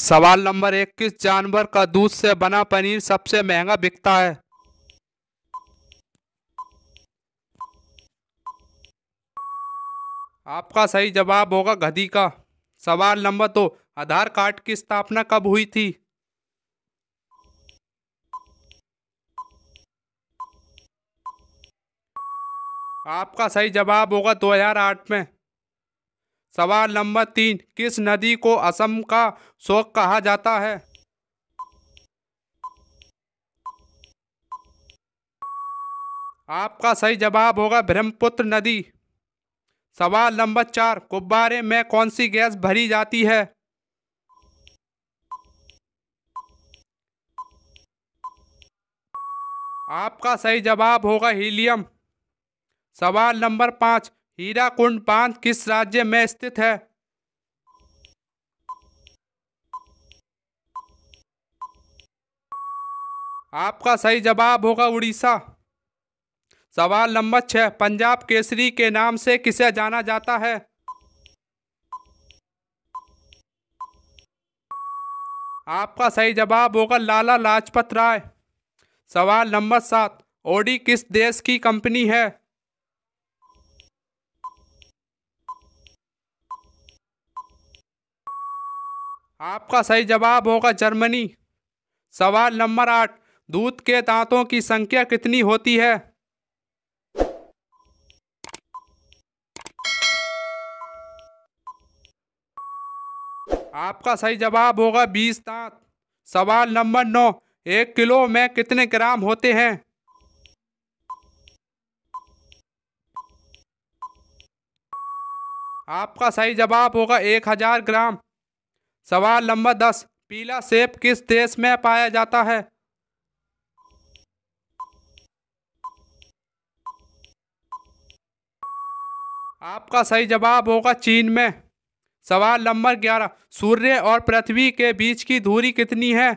सवाल नंबर एक किस जानवर का दूध से बना पनीर सबसे महंगा बिकता है आपका सही जवाब होगा गधी का सवाल नंबर दो आधार कार्ड की स्थापना कब हुई थी आपका सही जवाब होगा 2008 में सवाल नंबर तीन किस नदी को असम का शोक कहा जाता है आपका सही जवाब होगा ब्रह्मपुत्र नदी सवाल नंबर चार गुब्बारे में कौन सी गैस भरी जाती है आपका सही जवाब होगा हीलियम सवाल नंबर पाँच हीरा कुंड बांध किस राज्य में स्थित है आपका सही जवाब होगा उड़ीसा सवाल नंबर छः पंजाब केसरी के नाम से किसे जाना जाता है आपका सही जवाब होगा लाला लाजपत राय सवाल नंबर सात ओडी किस देश की कंपनी है आपका सही जवाब होगा जर्मनी सवाल नंबर आठ दूध के दांतों की संख्या कितनी होती है आपका सही जवाब होगा बीस दांत सवाल नंबर नौ एक किलो में कितने ग्राम होते हैं आपका सही जवाब होगा एक हजार ग्राम सवाल नंबर दस पीला सेब किस देश में पाया जाता है आपका सही जवाब होगा चीन में सवाल नंबर ग्यारह सूर्य और पृथ्वी के बीच की दूरी कितनी है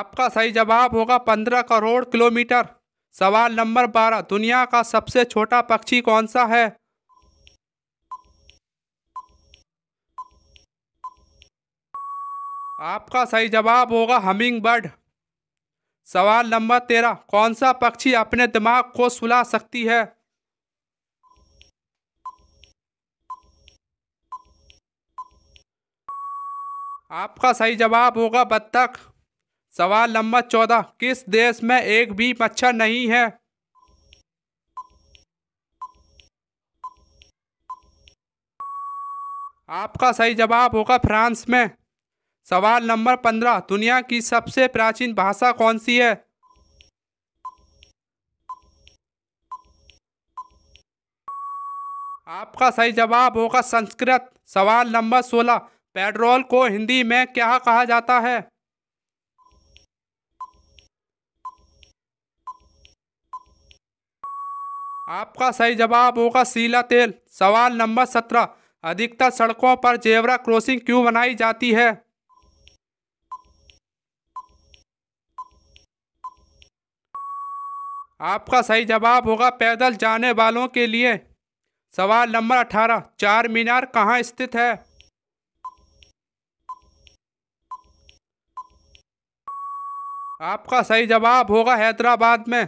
आपका सही जवाब होगा पंद्रह करोड़ किलोमीटर सवाल नंबर बारह दुनिया का सबसे छोटा पक्षी कौन सा है आपका सही जवाब होगा हमिंग बर्ड सवाल नंबर तेरह कौन सा पक्षी अपने दिमाग को सुला सकती है आपका सही जवाब होगा बत्तख सवाल नंबर चौदह किस देश में एक भी मच्छर नहीं है आपका सही जवाब होगा फ्रांस में सवाल नंबर पंद्रह दुनिया की सबसे प्राचीन भाषा कौन सी है आपका सही जवाब होगा संस्कृत सवाल नंबर सोलह पेट्रोल को हिंदी में क्या कहा जाता है आपका सही जवाब होगा सीला तेल सवाल नंबर सत्रह अधिकतर सड़कों पर जेवरा क्रॉसिंग क्यों बनाई जाती है आपका सही जवाब होगा पैदल जाने वालों के लिए सवाल नंबर अठारह चार मीनार कहाँ स्थित है आपका सही जवाब होगा हैदराबाद में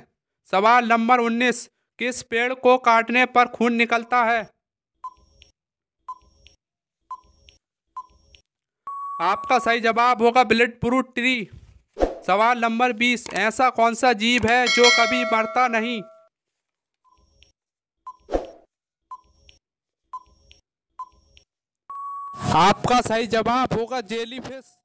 सवाल नंबर उन्नीस किस पेड़ को काटने पर खून निकलता है आपका सही जवाब होगा ब्लड प्रूफ ट्री सवाल नंबर बीस ऐसा कौन सा जीव है जो कभी मरता नहीं आपका सही जवाब होगा जेलीफिश